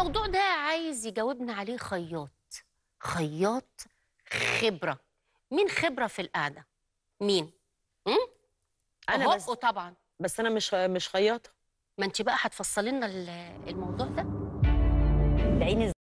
الموضوع ده عايز يجاوبنا عليه خياط خياط خبرة مين خبرة في القعدة؟ مين؟ امم أنا بس طبعا بس أنا مش مش خياطة ما أنت بقى هتفصلي لنا الموضوع ده العين